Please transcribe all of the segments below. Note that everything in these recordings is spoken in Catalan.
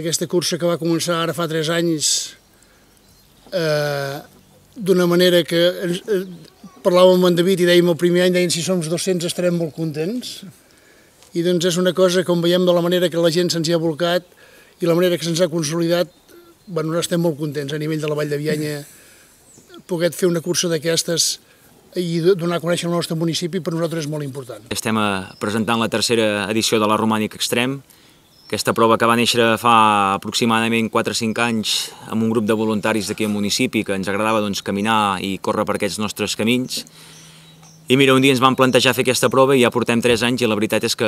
aquesta cursa que va començar ara fa tres anys eh, d'una manera que eh, parlàvem amb en David i dèiem el primer any, dèiem si som 200 estarem molt contents i doncs és una cosa, com veiem, de la manera que la gent se'ns hi ha volcat i la manera que se'ns ha consolidat, bueno, nosaltres estem molt contents a nivell de la Vall de Vianya poder fer una cursa d'aquestes i donar a conèixer el nostre municipi per nosaltres és molt important. Estem eh, presentant la tercera edició de la Romànica Extrem, aquesta prova que va néixer fa aproximadament 4 o 5 anys amb un grup de voluntaris d'aquí al municipi que ens agradava doncs, caminar i córrer per aquests nostres camins. I mira, un dia ens vam plantejar fer aquesta prova i ja portem 3 anys i la veritat és que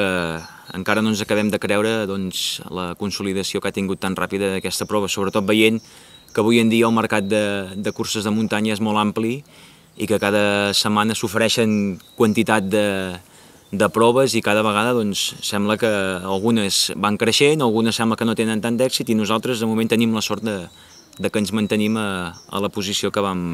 encara no ens acabem de creure doncs, la consolidació que ha tingut tan ràpida aquesta prova, sobretot veient que avui en dia el mercat de, de curses de muntanya és molt ampli i que cada setmana s'ofereixen quantitat de, de proves i cada vegada doncs, sembla que algunes van creixent, algunes sembla que no tenen tant d'èxit i nosaltres de moment tenim la sort de, de que ens mantenim a, a la posició que vam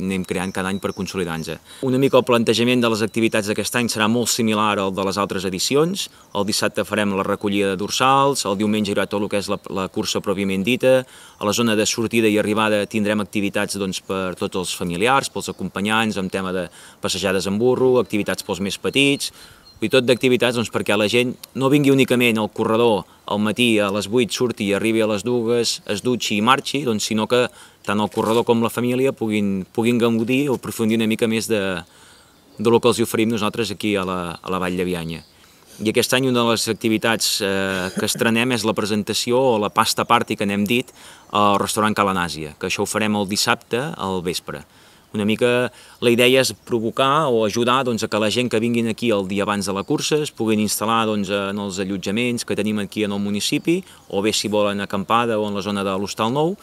anem creant cada any per consolidar-nos. Una mica el plantejament de les activitats d'aquest any serà molt similar al de les altres edicions. El dissabte farem la recollida de dorsals, el diumenge hi haurà tot el que és la, la cursa pròpiament dita, a la zona de sortida i arribada tindrem activitats doncs, per tots els familiars, pels acompanyants, amb tema de passejades en burro, activitats pels més petits, i tot d'activitats doncs, perquè la gent no vingui únicament al corredor al matí a les 8, surti i arribi a les dues, es dutxi i marxi, doncs, sinó que tant el corredor com la família puguin, puguin gaudir o aprofundir una mica més de, de lo que els oferim nosaltres aquí a la, a la Vall de Vianya. I aquest any una de les activitats eh, que estrenem és la presentació o la pasta party que n'hem dit al restaurant Calanàsia, que això ho farem el dissabte al vespre. Una mica la idea és provocar o ajudar doncs, a que la gent que vinguin aquí el dia abans de la cursa es puguin instal·lar doncs, en els allotjaments que tenim aquí en el municipi, o bé si volen acampada o en la zona de l'Hostal Nou,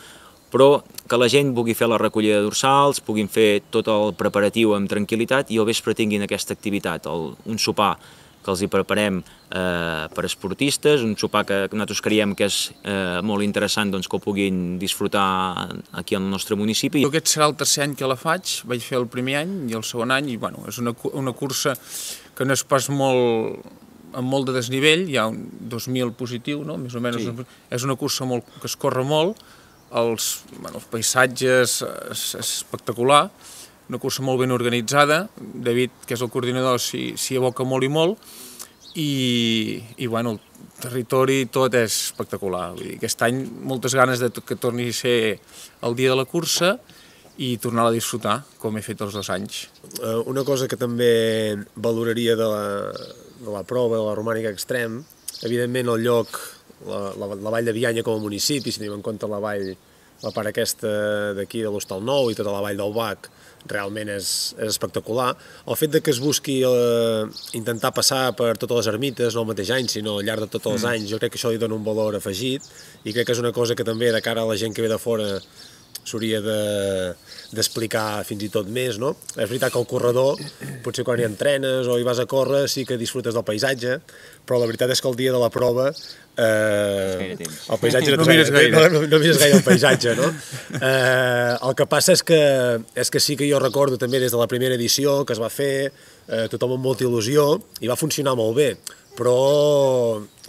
però que la gent pugui fer la recollida de dorsals, puguin fer tot el preparatiu amb tranquil·litat i al vespre tinguin aquesta activitat, el, un sopar que els hi preparem eh, per esportistes, un sopar que nosaltres creiem que és eh, molt interessant doncs, que ho puguin disfrutar aquí al nostre municipi. Aquest serà el tercer any que la faig, vaig fer el primer any i el segon any, i bueno, és una, una cursa que no és pas molt amb molt de desnivell, hi ha un 2.000 positiu, no? més o menys, és una cursa molt, que es corre molt, els, bueno, els paisatges és espectacular, una cursa molt ben organitzada, David, que és el coordinador, s'hi aboca molt i molt, i, i bueno, el territori tot és espectacular. Vull dir, aquest any moltes ganes de que torni a ser el dia de la cursa i tornar a disfrutar, com he fet els dos anys. Eh, una cosa que també valoraria de la, de la prova, de la romànica extrem, evidentment el lloc, la, la, la vall de Bianya com a municipi, si tenim en compte la vall la part aquesta d'aquí de l'Hostal Nou i tota la vall del Bac realment és, és espectacular. El fet de que es busqui eh, intentar passar per totes les ermites, no el mateix any, sinó al llarg de tots els mm. anys, jo crec que això li dona un valor afegit i crec que és una cosa que també de cara a la gent que ve de fora s'hauria d'explicar de, fins i tot més, no? És veritat que el corredor, potser quan hi entrenes o hi vas a córrer, sí que disfrutes del paisatge, però la veritat és que el dia de la prova eh, el paisatge no, mires gaire. No, no, no mires gaire el paisatge, no? Eh, el que passa és que, és que sí que jo recordo també des de la primera edició que es va fer, eh, tothom amb molta il·lusió, i va funcionar molt bé, però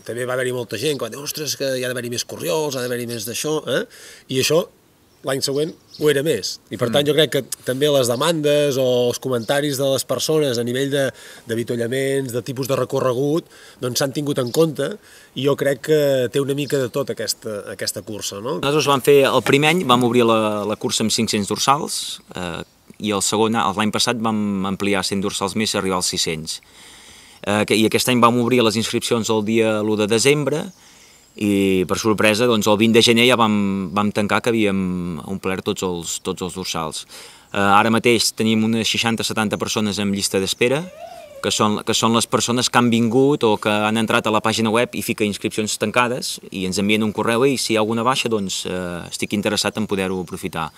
també va haver-hi molta gent que va dir, ostres, que hi ha d'haver-hi més corriols, ha d'haver-hi més d'això, eh? i això l'any següent ho era més. I per mm. tant jo crec que també les demandes o els comentaris de les persones a nivell d'avitollaments, de, de tipus de recorregut, doncs s'han tingut en compte i jo crec que té una mica de tot aquesta, aquesta cursa. No? Nosaltres vam fer el primer any, vam obrir la, la cursa amb 500 dorsals eh, i el segon l'any passat vam ampliar 100 dorsals més i arribar als 600. Eh, I aquest any vam obrir les inscripcions el dia 1 de desembre, i per sorpresa doncs, el 20 de gener ja vam, vam tancar que havíem omplert tots els, tots els dorsals. Eh, ara mateix tenim unes 60-70 persones en llista d'espera, que són, que són les persones que han vingut o que han entrat a la pàgina web i fica inscripcions tancades i ens envien un correu i si hi ha alguna baixa doncs eh, estic interessat en poder-ho aprofitar.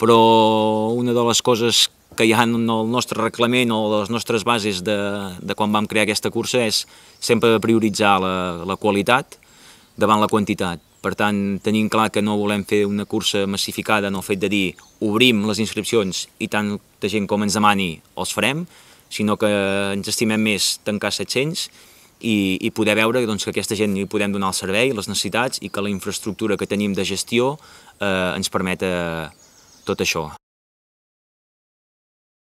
Però una de les coses que hi ha en el nostre reglament o les nostres bases de, de quan vam crear aquesta cursa és sempre prioritzar la, la qualitat, davant la quantitat. Per tant, tenint clar que no volem fer una cursa massificada en el fet de dir obrim les inscripcions i tanta gent com ens demani els farem, sinó que ens estimem més tancar 700 i, i poder veure doncs, que aquesta gent hi podem donar el servei, les necessitats i que la infraestructura que tenim de gestió eh, ens permeta tot això.